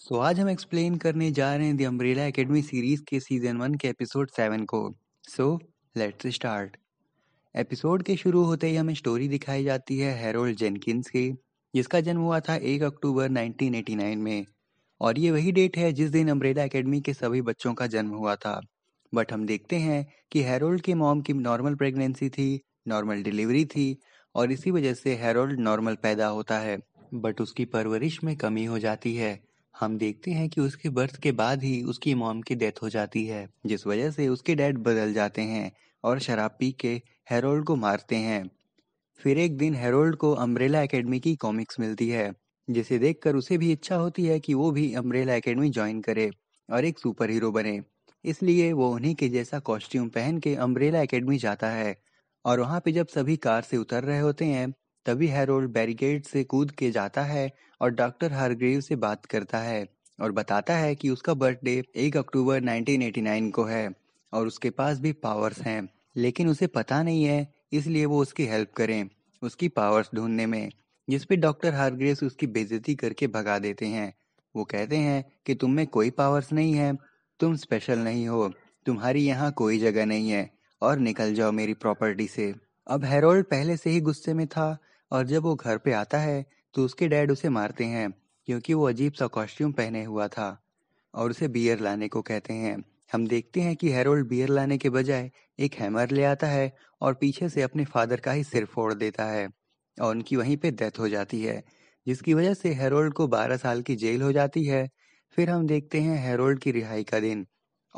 सो so, आज हम explain करने जा रहे हैं द अम्ब्रेला एकेडमी सीरीज के सीजन वन के एपिसोड सेवन को सो लेट्स स्टार्ट एपिसोड के शुरू होते ही हमें स्टोरी दिखाई जाती है हेरोल्ड जेनकिंस की जिसका जन्म हुआ था एक अक्टूबर 1989 में और ये वही डेट है जिस दिन अम्ब्रेला एकेडमी के सभी बच्चों का जन्म हुआ था बट हम देखते हैं कि हेरोल्ड के मॉम की नॉर्मल प्रेगनेंसी थी नॉर्मल डिलीवरी थी और इसी वजह से हेरोल्ड नॉर्मल पैदा होता है बट उसकी परवरिश में कमी हो जाती है हम देखते हैं कि उसके बर्थ के बाद ही उसकी मॉम की डेथ हो जाती है जिस वजह से उसके डैड बदल जाते हैं और शराब पी के हेरोल्ड को मारते हैं फिर एक दिन हेरोल्ड को अम्ब्रेला एकेडमी की कॉमिक्स मिलती है जिसे देखकर उसे भी इच्छा होती है कि वो भी अम्ब्रेला एकेडमी ज्वाइन करे और एक सुपर हीरो बने इसलिए वो उन्हीं के जैसा कॉस्ट्यूम पहन के अम्ब्रेला एकेडमी जाता है और वहाँ पे जब सभी कार से उतर रहे होते हैं तभी हेरोल्ड बैरिकेड से कूद के जाता है और डॉक्टर हरग्रीव से बात करता है और बताता है कि उसका बर्थडे 1 अक्टूबर 1989 को है और उसके पास भी पावर्स हैं लेकिन उसे पता नहीं है इसलिए वो उसकी हेल्प करें उसकी पावर्स ढूंढने में जिसपे डॉक्टर हारग्रेव्स उसकी बेजती करके भगा देते हैं वो कहते हैं कि तुम में कोई पावर्स नहीं है तुम स्पेशल नहीं हो तुम्हारी यहाँ कोई जगह नहीं है और निकल जाओ मेरी प्रॉपर्टी से अब हेरोल्ड पहले से ही गुस्से में था और जब वो घर पे आता है तो उसके डैड उसे मारते हैं क्योंकि वो अजीब सा कॉस्ट्यूम पहने हुआ था और उसे बियर लाने को कहते हैं हम देखते हैं कि हेरोल्ड बियर लाने के बजाय एक हैमर ले आता है और पीछे से अपने फादर का ही सिर फोड़ देता है और उनकी वहीं पे डेथ हो जाती है जिसकी वजह से हेरोल्ड को 12 साल की जेल हो जाती है फिर हम देखते हैं हेरोल्ड की रिहाई का दिन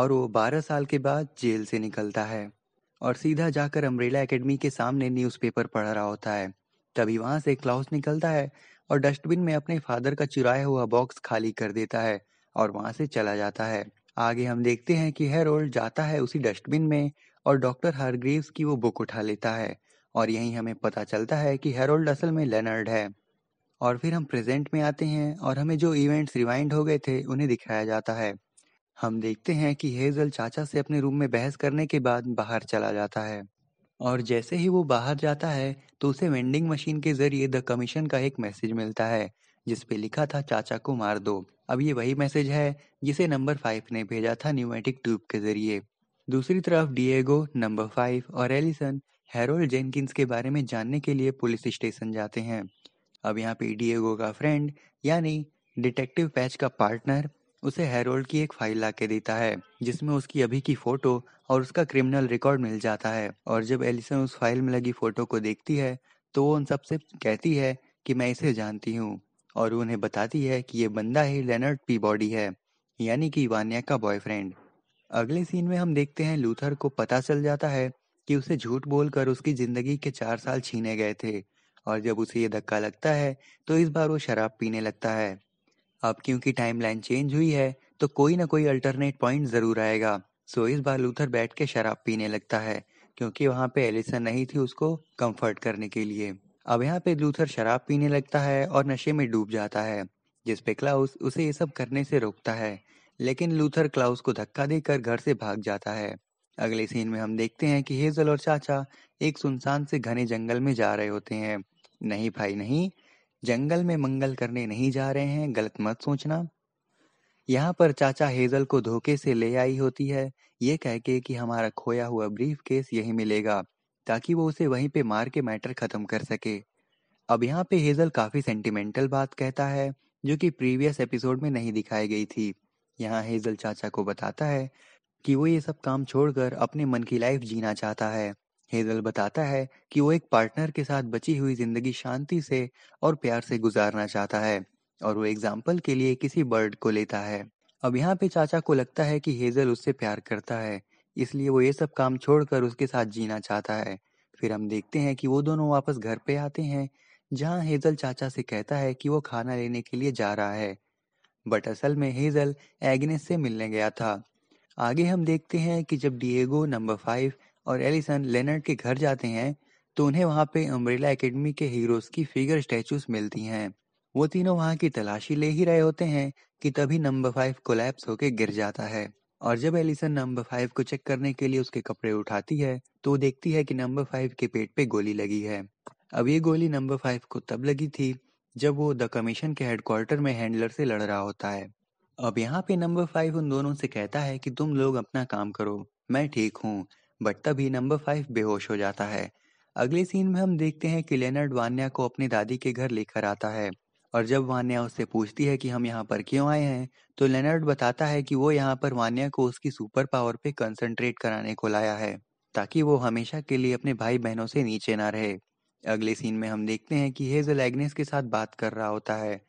और वो 12 साल के बाद जेल से निकलता है और सीधा जाकर अम्ब्रेला एकेडमी के सामने न्यूज़पेपर पढ़ रहा होता है तभी वहां से क्लाउस निकलता है और डस्टबिन में अपने फादर का चुराया हुआ बॉक्स खाली कर देता है और वहां से चला जाता है आगे हम देखते हैं कि हेरोल्ड जाता है उसी डस्टबिन में और डॉक्टर हरग्रीव्स की वो बुक उठा लेता है और यही हमें पता चलता है कि हेरोल्ड असल में लेनर्ड है और फिर हम प्रेजेंट में आते हैं और हमें जो इवेंट्स रिवाइंड हो गए थे उन्हें दिखाया जाता है हम देखते हैं कि हेज़ल चाचा से अपने रूम में बहस करने के बाद बाहर चला जाता है और जैसे ही वो बाहर जाता है तो उसे वेंडिंग मशीन के जरिए द कमीशन का एक मैसेज मिलता है जिस पे लिखा था चाचा को मार दो अब ये वही मैसेज है जिसे नंबर फाइव ने भेजा था न्यूमेटिक ट्यूब के जरिए दूसरी तरफ डिएगो नंबर फाइव और एलिसन हेरोल्ड जेनकिंस के बारे में जानने के लिए पुलिस स्टेशन जाते हैं अब यहाँ पे डिएगो का फ्रेंड यानी डिटेक्टिव पैच का पार्टनर उसे हेरोल्ड की एक फाइल के देता है जिसमें उसकी अभी की फोटो और उसका क्रिमिनल रिकॉर्ड मिल जाता है और जब एलिसन उस फाइल में लगी फोटो को देखती है तो वो उन सबसे कहती है कि मैं इसे जानती हूँ और उन्हें बताती है कि ये बंदा ही लेनर्ड पी बॉडी है यानी कि वान्या का बॉयफ्रेंड अगले सीन में हम देखते हैं लूथर को पता चल जाता है कि उसे झूठ बोलकर उसकी जिंदगी के चार साल छीने गए थे और जब उसे ये धक्का लगता है तो इस बार वो शराब पीने लगता है अब क्योंकि टाइमलाइन चेंज हुई है तो कोई ना कोई अल्टरनेट पॉइंट जरूर आएगा सो इस बार लूथर बैठ के शराब पीने लगता है क्योंकि वहां पे एलिसन नहीं थी उसको कंफर्ट करने के लिए अब यहाँ पे लूथर शराब पीने लगता है और नशे में डूब जाता है जिसपे क्लाउस उसे ये सब करने से रोकता है लेकिन लूथर क्लाउस को धक्का देकर घर से भाग जाता है अगले सीन में हम देखते हैं कि हेजल और चाचा एक सुनसान से घने जंगल में जा रहे होते हैं नहीं भाई नहीं जंगल में मंगल करने नहीं जा रहे हैं गलत मत सोचना यहाँ पर चाचा हेजल को धोखे से ले आई होती है ये कह के कि हमारा खोया हुआ ब्रीफ केस यही मिलेगा ताकि वो उसे वहीं पे मार के मैटर खत्म कर सके अब यहाँ पे हेजल काफी सेंटिमेंटल बात कहता है जो कि प्रीवियस एपिसोड में नहीं दिखाई गई थी यहाँ हेजल चाचा को बताता है कि वो ये सब काम छोड़कर अपने मन की लाइफ जीना चाहता है हेजल बताता है कि वो एक पार्टनर के साथ बची हुई जिंदगी शांति से और प्यार से गुजारना चाहता है और वो एग्जाम्पल के लिए किसी बर्ड को लेता है अब यहाँ पे चाचा को लगता है कि हेजल उससे प्यार करता है इसलिए वो ये सब काम छोड़कर उसके साथ जीना चाहता है फिर हम देखते हैं कि वो दोनों वापस घर पे आते हैं जहाँ हेजल चाचा से कहता है कि वो खाना लेने के लिए जा रहा है बट असल में हेजल एग्नेस से मिलने गया था आगे हम देखते हैं कि जब डिएगो नंबर फाइव और एलिसन लेनर्ड के घर जाते हैं तो उन्हें वहां पे अम्ब्रेला एकेडमी के हीरोज की फिगर स्टैचूज मिलती हैं वो तीनों वहां की तलाशी ले ही रहे होते हैं कि तभी नंबर फाइव कोलैप्स होके गिर जाता है और जब एलिसन नंबर फाइव को चेक करने के लिए उसके कपड़े उठाती है तो वो देखती है कि नंबर फाइव के पेट पे गोली लगी है अब ये गोली नंबर फाइव को तब लगी थी जब वो द कमीशन के हेडक्वार्टर में हैंडलर से लड़ रहा होता है अब यहाँ पे नंबर फाइव उन दोनों से कहता है कि तुम लोग अपना काम करो मैं ठीक हूँ बट तभी नंबर फाइव बेहोश हो जाता है अगले सीन में हम देखते हैं कि लेनर्ड वान्या को अपनी दादी के घर लेकर आता है और जब वान्या उससे पूछती है कि हम यहाँ पर क्यों आए हैं तो लेनर्ड बताता है कि वो यहाँ पर वान्या को उसकी सुपर पावर पे कंसंट्रेट कराने को लाया है ताकि वो हमेशा के लिए अपने भाई बहनों से नीचे ना रहे अगले सीन में हम देखते हैं कि हेजल एग्नेस के साथ बात कर रहा होता है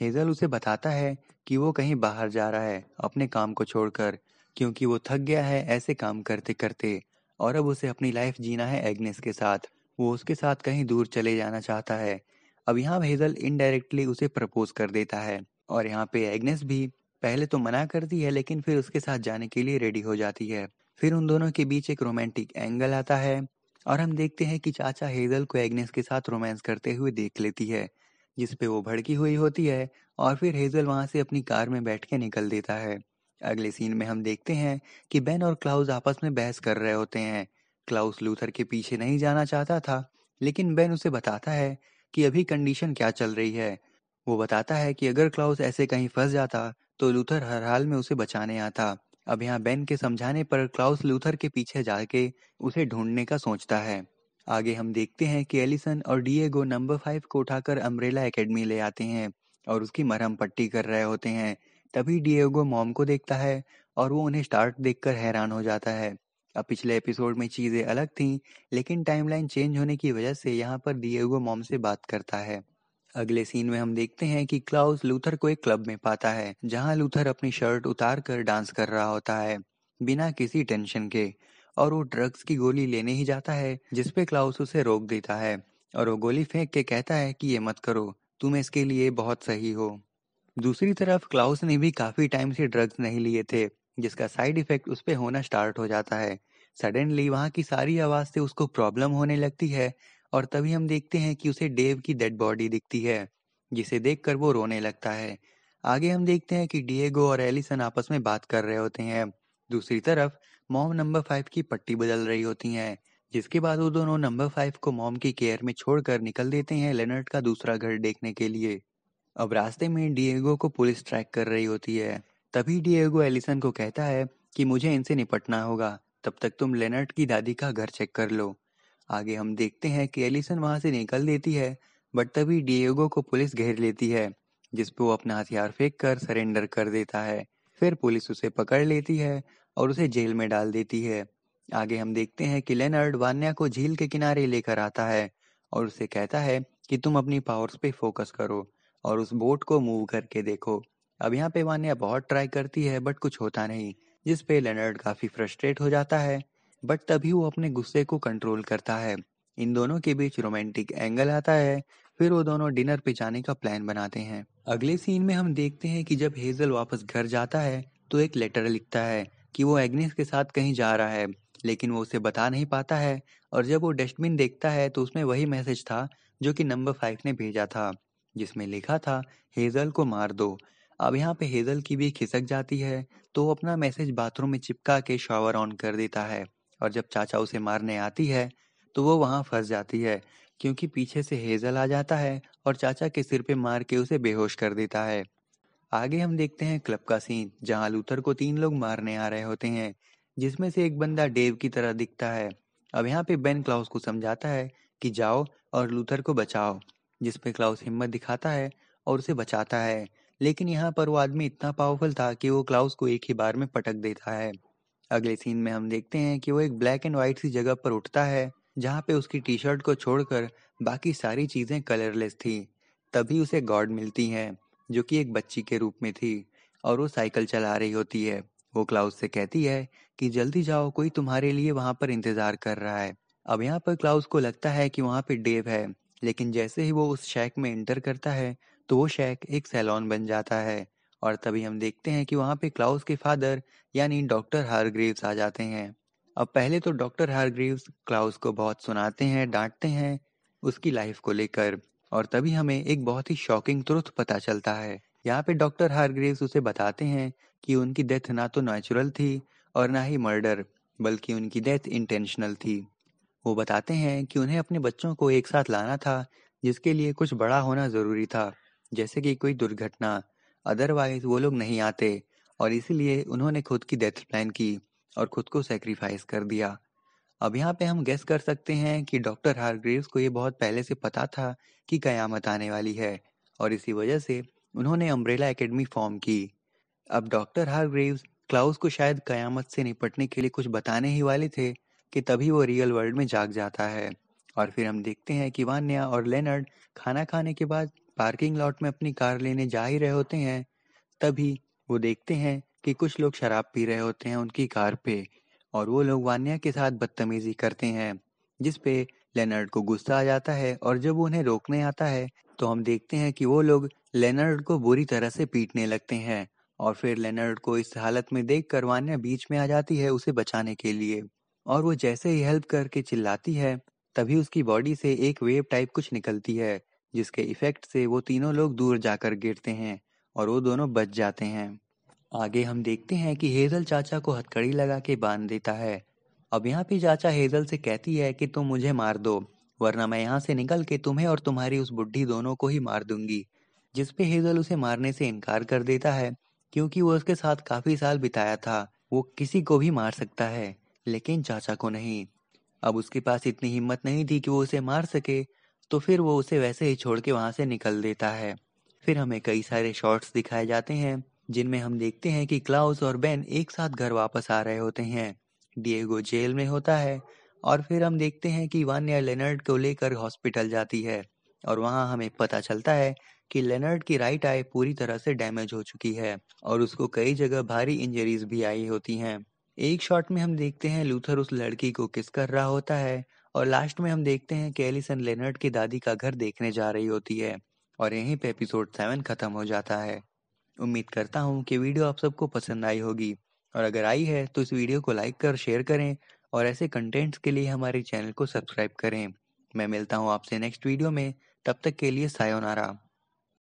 हेजल उसे बताता है कि वो कहीं बाहर जा रहा है अपने काम को छोड़कर क्योंकि वो थक गया है ऐसे काम करते करते और अब उसे अपनी लाइफ जीना है एग्नेस के साथ वो उसके साथ कहीं दूर चले जाना चाहता है अब यहाँ हेजल इनडायरेक्टली उसे प्रपोज कर देता है और यहाँ पे एग्नेस भी पहले तो मना करती है लेकिन फिर उसके साथ जाने के लिए रेडी हो जाती है फिर उन दोनों के बीच एक रोमांटिक एंगल आता है और हम देखते हैं कि चाचा हेजल को एग्नेस के साथ रोमांस करते हुए देख लेती है जिसपे वो भड़की हुई होती है और फिर हेजल वहां से अपनी कार में बैठ के निकल देता है अगले सीन में हम देखते हैं कि बेन और क्लाउस आपस में बहस कर रहे होते हैं क्लाउस लूथर के पीछे नहीं जाना चाहता था लेकिन बेन उसे बताता है कि अभी कंडीशन क्या चल रही है वो बताता है कि अगर क्लाउस ऐसे कहीं फंस जाता तो लूथर हर हाल में उसे बचाने आता अब यहाँ बेन के समझाने पर क्लाउस लूथर के पीछे जाके उसे ढूंढने का सोचता है आगे हम देखते हैं कि एलिसन और डिएगो नंबर फाइव को उठाकर अम्ब्रेला एकेडमी ले आते हैं और उसकी मरहम पट्टी कर रहे होते हैं तभी डिएगो मॉम को देखता है और वो उन्हें स्टार्ट देखकर हैरान हो जाता है अब पिछले एपिसोड में चीजें अलग थी लेकिन टाइमलाइन चेंज होने की वजह से यहाँ पर डिएगो मॉम से बात करता है अगले सीन में हम देखते हैं कि क्लाउस लूथर को एक क्लब में पाता है जहाँ लूथर अपनी शर्ट उतार कर डांस कर रहा होता है बिना किसी टेंशन के और वो ड्रग्स की गोली लेने ही जाता है जिसपे क्लाउस उसे रोक देता है और वो गोली फेंक के कहता है कि ये मत करो तुम इसके लिए बहुत सही हो दूसरी तरफ क्लाउस ने भी काफी टाइम से ड्रग्स नहीं लिए थे जिसका साइड इफेक्ट उस पर होना स्टार्ट हो जाता है सडनली वहाँ की सारी आवाज से उसको प्रॉब्लम होने लगती है और तभी हम देखते हैं कि उसे डेव की डेड बॉडी दिखती है जिसे देखकर वो रोने लगता है आगे हम देखते हैं कि डिएगो और एलिसन आपस में बात कर रहे होते हैं दूसरी तरफ मॉम नंबर फाइव की पट्टी बदल रही होती है जिसके बाद वो दोनों नंबर फाइव को मॉम की केयर में छोड़कर निकल देते हैं लेनर्ड का दूसरा घर देखने के लिए अब रास्ते में डिएगो को पुलिस ट्रैक कर रही होती है तभी डिएगो एलिसन को कहता है कि मुझे इनसे निपटना होगा तब तक तुम लेनर्ट की दादी का घर चेक कर लो आगे हम देखते हैं कि एलिसन वहां से निकल देती है बट तभी डिएगो को पुलिस घेर लेती है जिस पे वो अपना हथियार फेंक कर सरेंडर कर देता है फिर पुलिस उसे पकड़ लेती है और उसे जेल में डाल देती है आगे हम देखते हैं कि लेनर्ड वान्या को झील के किनारे लेकर आता है और उसे कहता है कि तुम अपनी पावर्स पे फोकस करो और उस बोट को मूव करके देखो अब यहाँ पे वानिया बहुत ट्राई करती है बट कुछ होता नहीं जिस पे लेनर्ड काफी फ्रस्ट्रेट हो जाता है बट तभी वो अपने गुस्से को कंट्रोल करता है इन दोनों के बीच रोमांटिक एंगल आता है फिर वो दोनों डिनर पे जाने का प्लान बनाते हैं अगले सीन में हम देखते हैं कि जब हेजल वापस घर जाता है तो एक लेटर लिखता है कि वो एग्नेस के साथ कहीं जा रहा है लेकिन वो उसे बता नहीं पाता है और जब वो डस्टबिन देखता है तो उसमें वही मैसेज था जो कि नंबर फाइव ने भेजा था जिसमें लिखा था हेजल को मार दो अब यहाँ पे हेजल की भी खिसक जाती है तो अपना मैसेज बाथरूम में चिपका के शॉवर ऑन कर देता है और जब चाचा उसे मारने आती है तो वो वहाँ फंस जाती है क्योंकि पीछे से हेजल आ जाता है और चाचा के सिर पे मार के उसे बेहोश कर देता है आगे हम देखते हैं क्लब का सीन जहाँ लूथर को तीन लोग मारने आ रहे होते हैं जिसमें से एक बंदा डेव की तरह दिखता है अब यहाँ पे बेन क्लाउस को समझाता है कि जाओ और लूथर को बचाओ जिसमें क्लाउस हिम्मत दिखाता है और उसे बचाता है लेकिन यहाँ पर वो आदमी इतना पावरफुल था कि वो क्लाउस को एक ही बार में पटक देता है अगले सीन में हम देखते हैं कि वो एक ब्लैक एंड व्हाइट सी जगह पर उठता है जहाँ पे उसकी टी शर्ट को छोड़कर बाकी सारी चीज़ें कलरलेस थी तभी उसे गॉड मिलती है जो कि एक बच्ची के रूप में थी और वो साइकिल चला रही होती है वो क्लाउस से कहती है कि जल्दी जाओ कोई तुम्हारे लिए वहां पर इंतज़ार कर रहा है अब यहाँ पर क्लाउस को लगता है कि वहां पे डेव है लेकिन जैसे ही वो उस शैक में एंटर करता है तो वो शैक एक सैलॉन बन जाता है और तभी हम देखते हैं कि वहाँ पे क्लाउस के फादर यानी डॉक्टर हारग्रीव्स आ जाते हैं अब पहले तो डॉक्टर हारग्रीव्स क्लाउस को बहुत सुनाते हैं डांटते हैं उसकी लाइफ को लेकर और तभी हमें एक बहुत ही शॉकिंग तुरुत पता चलता है यहाँ पे डॉक्टर हारग्रीव्स उसे बताते हैं कि उनकी डेथ ना तो नेचुरल थी और ना ही मर्डर बल्कि उनकी डेथ इंटेंशनल थी वो बताते हैं कि उन्हें अपने बच्चों को एक साथ लाना था जिसके लिए कुछ बड़ा होना ज़रूरी था जैसे कि कोई दुर्घटना अदरवाइज वो लोग नहीं आते और इसीलिए उन्होंने खुद की डेथ प्लान की और खुद को सेक्रीफाइस कर दिया अब यहाँ पे हम गेस कर सकते हैं कि डॉक्टर हारग्रीव्स को ये बहुत पहले से पता था कि कयामत आने वाली है और इसी वजह से उन्होंने अम्ब्रेला एकेडमी फॉर्म की अब डॉक्टर हारग्रीव्स क्लाउस को शायद कयामत से निपटने के लिए कुछ बताने ही वाले थे कि तभी वो रियल वर्ल्ड में जाग जाता है और फिर हम देखते हैं कि वान्या और लेनर्ड खाना खाने के बाद पार्किंग लॉट में अपनी कार लेने जा ही रहे होते हैं तभी वो देखते हैं कि कुछ लोग शराब पी रहे होते हैं उनकी कार पे और वो लोग वान्या के साथ बदतमीजी करते हैं जिस पे लेनर्ड को गुस्सा आ जाता है और जब उन्हें रोकने आता है तो हम देखते हैं कि वो लोग लेनर्ड को बुरी तरह से पीटने लगते हैं और फिर लेनर्ड को इस हालत में देख कर वान्या बीच में आ जाती है उसे बचाने के लिए और वो जैसे ही हेल्प करके चिल्लाती है तभी उसकी बॉडी से एक वेव टाइप कुछ निकलती है जिसके इफेक्ट से वो तीनों लोग दूर जाकर गिरते हैं और वो दोनों बच जाते हैं आगे हम देखते हैं कि हेजल चाचा को हथकड़ी लगा के बांध देता है अब यहाँ पे चाचा हेजल से कहती है कि तुम मुझे मार दो वरना मैं यहाँ से निकल के तुम्हें और तुम्हारी उस बुढ़ी दोनों को ही मार दूंगी जिसपे हेजल उसे मारने से इनकार कर देता है क्योंकि वो उसके साथ काफी साल बिताया था वो किसी को भी मार सकता है लेकिन चाचा को नहीं अब उसके पास इतनी हिम्मत नहीं थी कि वो उसे मार सके तो फिर वो उसे वैसे ही छोड़ के वहां से निकल देता है फिर हमें कई सारे शॉट्स दिखाए जाते हैं जिनमें हम देखते हैं कि क्लाउस और बेन एक साथ घर वापस आ रहे होते हैं डिएगो जेल में होता है और फिर हम देखते हैं कि वान्या लेनर्ड को लेकर हॉस्पिटल जाती है और वहाँ हमें पता चलता है कि लेनर्ड की राइट आई पूरी तरह से डैमेज हो चुकी है और उसको कई जगह भारी इंजरीज भी आई होती हैं एक शॉट में हम देखते हैं लूथर उस लड़की को किस कर रहा होता है और लास्ट में हम देखते हैं कि एलिसन लेनर्ड की दादी का घर देखने जा रही होती है और यहीं पे एपिसोड सेवन खत्म हो जाता है उम्मीद करता हूँ कि वीडियो आप सबको पसंद आई होगी और अगर आई है तो इस वीडियो को लाइक कर शेयर करें और ऐसे कंटेंट्स के लिए हमारे चैनल को सब्सक्राइब करें मैं मिलता हूँ आपसे नेक्स्ट वीडियो में तब तक के लिए सायोनारा